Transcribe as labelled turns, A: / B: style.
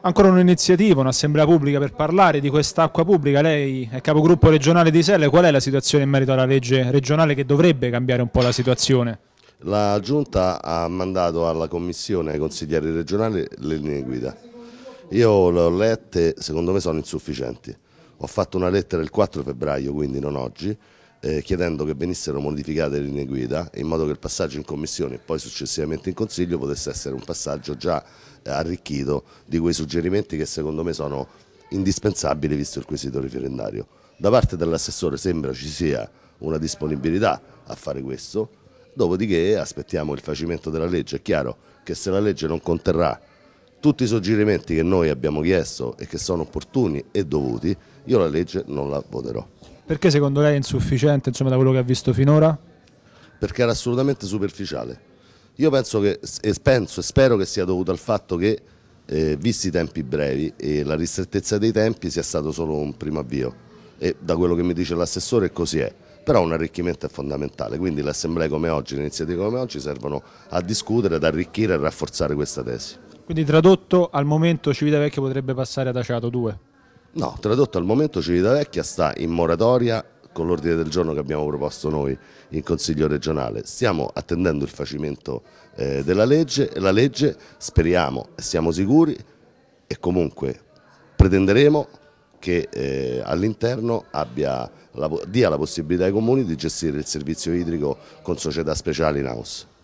A: ancora un'iniziativa, un'assemblea pubblica per parlare di quest'acqua pubblica. Lei è capogruppo regionale di Selle, qual è la situazione in merito alla legge regionale che dovrebbe cambiare un po' la situazione?
B: La Giunta ha mandato alla Commissione, ai consiglieri regionali, le linee guida. Io le ho lette, secondo me sono insufficienti. Ho fatto una lettera il 4 febbraio, quindi non oggi, eh, chiedendo che venissero modificate le linee guida in modo che il passaggio in commissione e poi successivamente in consiglio potesse essere un passaggio già eh, arricchito di quei suggerimenti che secondo me sono indispensabili visto il quesito referendario. Da parte dell'assessore sembra ci sia una disponibilità a fare questo, dopodiché aspettiamo il facimento della legge. È chiaro che se la legge non conterrà tutti i suggerimenti che noi abbiamo chiesto e che sono opportuni e dovuti, io la legge non la voterò.
A: Perché secondo lei è insufficiente insomma, da quello che ha visto finora?
B: Perché era assolutamente superficiale. Io penso che, e penso e spero che sia dovuto al fatto che, eh, visti i tempi brevi e la ristrettezza dei tempi, sia stato solo un primo avvio. E da quello che mi dice l'assessore così è però un arricchimento è fondamentale, quindi le assemblee come oggi, le iniziative come oggi servono a discutere, ad arricchire e rafforzare questa tesi.
A: Quindi tradotto al momento Civitavecchia potrebbe passare ad Aciato 2?
B: No, tradotto al momento Civitavecchia sta in moratoria con l'ordine del giorno che abbiamo proposto noi in Consiglio regionale. Stiamo attendendo il facimento eh, della legge e la legge speriamo siamo sicuri e comunque pretenderemo che eh, all'interno dia la possibilità ai comuni di gestire il servizio idrico con società speciali in house.